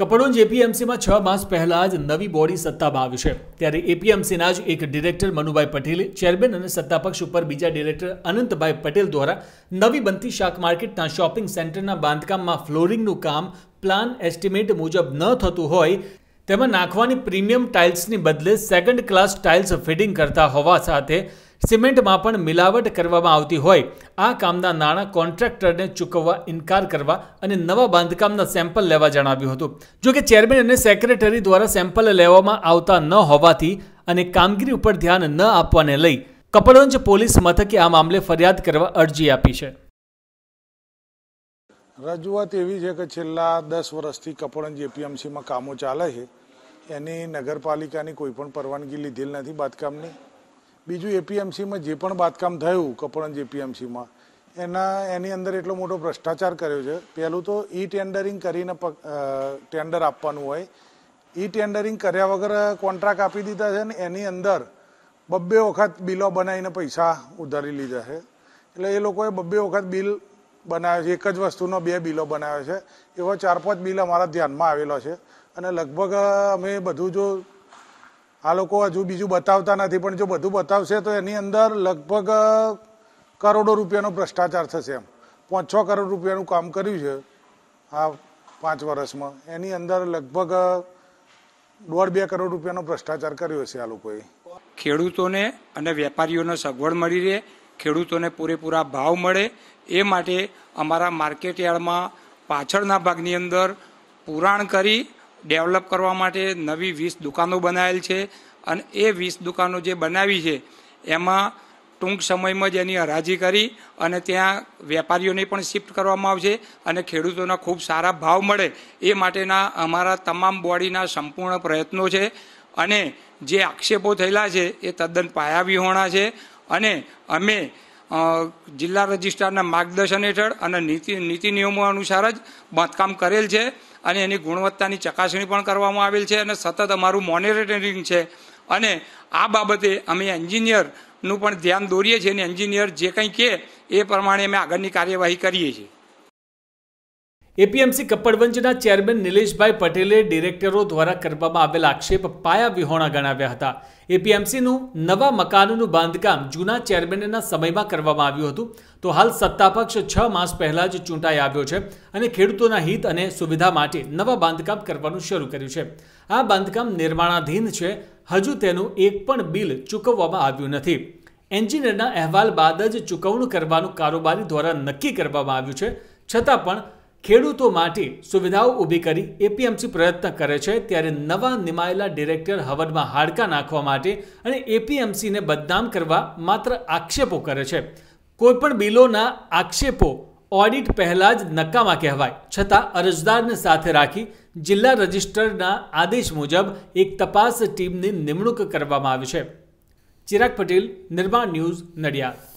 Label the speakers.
Speaker 1: કપડોન જેપીએમસીમાં છ માસ પહેલાં જ નવી બોડી સત્તામાં આવી છે ત્યારે એપીએમસીના જ એક ડિરેક્ટર મનુભાઈ પટેલે ચેરમેન અને સત્તાપક્ષ ઉપર બીજા ડિરેક્ટર અનંતભાઈ પટેલ દ્વારા નવી બનતી શાક માર્કેટના શોપિંગ સેન્ટરના બાંધકામમાં ફ્લોરિંગનું કામ પ્લાન એસ્ટિમેટ મુજબ ન થતું હોય તેમાં નાખવાની પ્રીમિયમ ટાઇલ્સની બદલે સેકન્ડ ક્લાસ ટાઇલ્સ ફિટિંગ કરતા હોવા સાથે સિમેન્ટમાં પણ મિલાવટ કરવામાં આવતી હોય આ કામના નાણાં કોન્ટ્રાક્ટરને ચૂકવવા ઇનકાર કરવા અને નવા બાંધકામના સેમ્પલ લેવા જણાવ્યું હતું જોકે ચેરમેન અને સેક્રેટરી દ્વારા સેમ્પલ લેવામાં આવતા ન હોવાથી અને કામગીરી ઉપર ધ્યાન ન આપવાને લઈ કપડવંજ પોલીસ મથકે આ મામલે ફરિયાદ કરવા અરજી આપી છે
Speaker 2: રજૂઆત એવી છે કે છેલ્લા દસ વર્ષથી કપડન જેપીએમસીમાં કામો ચાલે છે એની નગરપાલિકાની કોઈ પણ પરવાનગી લીધેલ નથી બાંધકામની બીજું એપીએમસીમાં જે પણ બાંધકામ થયું કપડન જેપીએમસીમાં એના એની અંદર એટલો મોટો ભ્રષ્ટાચાર કર્યો છે પહેલું તો ઈ ટેન્ડરિંગ કરીને ટેન્ડર આપવાનું હોય ઈ ટેન્ડરિંગ કર્યા વગર કોન્ટ્રાક્ટ આપી દીધા છે ને એની અંદર બબ્બે વખત બિલો બનાવીને પૈસા ઉધારી લીધા છે એટલે એ લોકોએ બબ્બે વખત બિલ બનાવ્યો છે એક જ વસ્તુનો બે બિલો બનાવ્યો છે એવો ચાર પાંચ બિલ અમારા ધ્યાનમાં આવેલો છે અને લગભગ અમે બધું જો આ લોકો હજુ બીજું બતાવતા નથી પણ જો બધું બતાવશે તો એની અંદર લગભગ કરોડો રૂપિયાનો ભ્રષ્ટાચાર થશે એમ પાંચ છ કરોડ રૂપિયાનું કામ કર્યું છે આ પાંચ વર્ષમાં એની અંદર લગભગ દોઢ બે કરોડ રૂપિયાનો ભ્રષ્ટાચાર કર્યો છે આ લોકોએ
Speaker 3: ખેડૂતોને અને વેપારીઓને સગવડ મળી રહે ખેડૂતોને પૂરેપૂરા ભાવ મળે એ માટે અમારા માર્કેટ યાર્ડમાં પાછળના ભાગની અંદર પુરાણ કરી ડેવલપ કરવા માટે નવી વીસ દુકાનો બનાવેલ છે અને એ વીસ દુકાનો જે બનાવી છે એમાં ટૂંક સમયમાં જ એની હરાજી કરી અને ત્યાં વેપારીઓને પણ શિફ્ટ કરવામાં આવશે અને ખેડૂતોના ખૂબ સારા ભાવ મળે એ માટેના અમારા તમામ બોડીના સંપૂર્ણ પ્રયત્નો છે અને જે આક્ષેપો થયેલા છે એ તદ્દન પાયાવિહોણા છે અને અમે જિલ્લા રજિસ્ટ્રારના માર્ગદર્શન હેઠળ અને નીતિ નીતિ નિયમો અનુસાર જ બાંધકામ કરેલ છે અને એની ગુણવત્તાની ચકાસણી પણ કરવામાં આવેલ છે અને સતત અમારું મોનિટરિંગ છે અને આ બાબતે અમે એન્જિનિયરનું પણ ધ્યાન દોરીએ છીએ અને એન્જિનિયર જે કંઈ કહે એ પ્રમાણે અમે આગળની કાર્યવાહી કરીએ છીએ એપીએમસી કપડવંજના ચેરમેન નિલેશભાઈ પટેલે ડિરેક્ટરો દ્વારા કરવામાં
Speaker 1: આવેલ આક્ષેપ પાયા વિહોણા ગણાવ્યા હતા એપીએમસીનું નવા મકાનોનું બાંધકામ જૂના ચેરમેનના સમયમાં કરવામાં આવ્યું હતું તો હાલ સત્તાપક્ષ છ માસ પહેલાં જ ચૂંટાઈ આવ્યો છે અને ખેડૂતોના હિત અને સુવિધા માટે નવા બાંધકામ કરવાનું શરૂ કર્યું છે આ બાંધકામ નિર્માણાધીન છે હજુ તેનું એક પણ બિલ ચૂકવવામાં આવ્યું નથી એન્જિનિયરના અહેવાલ બાદ જ ચૂકવણું કરવાનું કારોબારી દ્વારા નક્કી કરવામાં આવ્યું છે છતાં પણ ખેડૂતો માટે સુવિધાઓ ઊભી કરી એપીએમસી પ્રયત્ન કરે છે ત્યારે નવા નિમાયેલા ડિરેક્ટર હવનમાં હાડકા નાખવા માટે અને એપીએમસીને બદનામ કરવા માત્ર આક્ષેપો કરે છે કોઈપણ બિલોના આક્ષેપો ઓડિટ પહેલાં જ નકામા કહેવાય છતાં અરજદારને સાથે રાખી જિલ્લા રજિસ્ટરના આદેશ મુજબ એક તપાસ ટીમની નિમણૂક કરવામાં આવી છે ચિરાગ પટેલ નિર્માણ ન્યૂઝ નડિયાદ